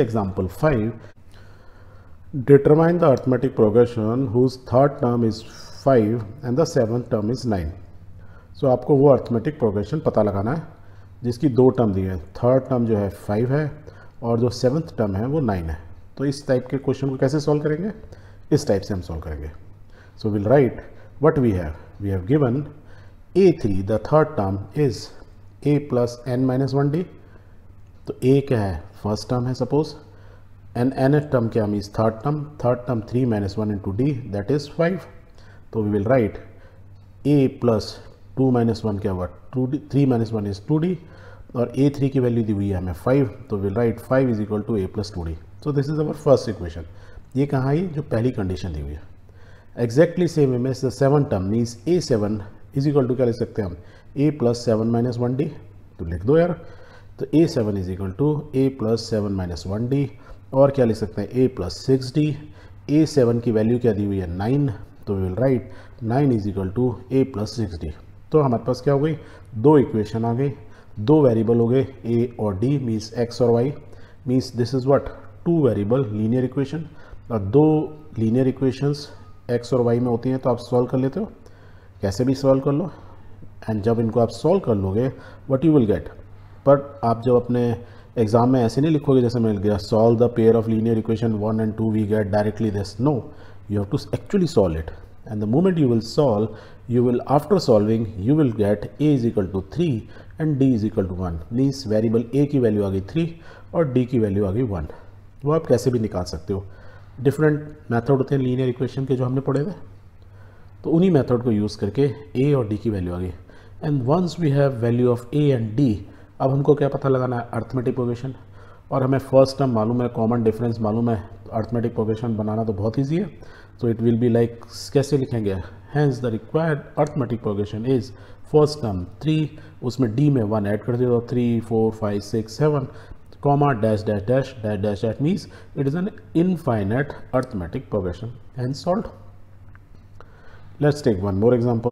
Example 5. Determine the arithmetic progression whose third term is 5 and the seventh term is 9. So आपको वो arithmetic progression पता लगाना है जिसकी दो टर्म दिए है थर्ड टर्म जो है फाइव है और जो सेवन्थ टर्म है वो नाइन है तो इस टाइप के क्वेश्चन को कैसे सॉल्व करेंगे इस टाइप से हम सॉल्व करेंगे so will write what we have we have given a three the third term is a plus n minus one d तो ए क्या है फर्स्ट टर्म है suppose n n f term क्या means third term third term three minus one into d that is five तो we will write a plus two minus one क्या हुआ two d three minus one is two D और a three की value दी हुई है हमें five तो will write five is equal to a plus two d so this is our first equation ये कहाँ आई जो पहली कंडीशन दी हुई है exactly same am the seven term means a seven is equal to क्या लिख सकते हैं हम a plus seven minus one d तो लिख दो यार तो a seven is equal to a plus seven minus one d और क्या लिख सकते हैं a plus six d a seven की वैल्यू क्या दी हुई है नाइन तो we will write nine is equal to a plus six d तो हमारे पास क्या हो गई दो इक्वेशन आ गई दो वेरिएबल हो गए ए और डी मीन्स एक्स और y means this is what two variable linear equation और दो लीनियर इक्वेशंस एक्स और वाई में होती हैं तो आप सॉल्व कर लेते हो कैसे भी सॉल्व कर लो एंड जब इनको आप सॉल्व कर लोगे what you will get but आप जब अपने एग्ज़ाम में ऐसे नहीं लिखोगे जैसे मैंने गया solve the pair of linear equation one and two we get directly this no you have to actually solve it and the moment you will solve you will after solving you will get a is equal to three and d is equal to one means variable a की value आ गई three और D की value आ गई one वो आप कैसे भी निकाल सकते हो डिफरेंट मेथड होते हैं लीनियर इक्वेशन के जो हमने पढ़े हुए तो उन्हीं मेथड को यूज़ करके ए और डी की वैल्यू आ गई and once we have value of a and d अब हमको क्या पता लगाना है अर्थमेटिक प्रोग्रेशन और हमें फर्स्ट टर्म मालूम है कॉमन डिफरेंस मालूम है अर्थमेटिक प्रोग्रेशन बनाना तो बहुत ईजी है तो इट विल बी लाइक कैसे लिखेंगे hence the required arithmetic progression is first term three उसमें डी में वन ऐड कर दिया तो three four five six seven comma dash dash dash dash dash that means it is an infinite arithmetic progression and solved let's take one more example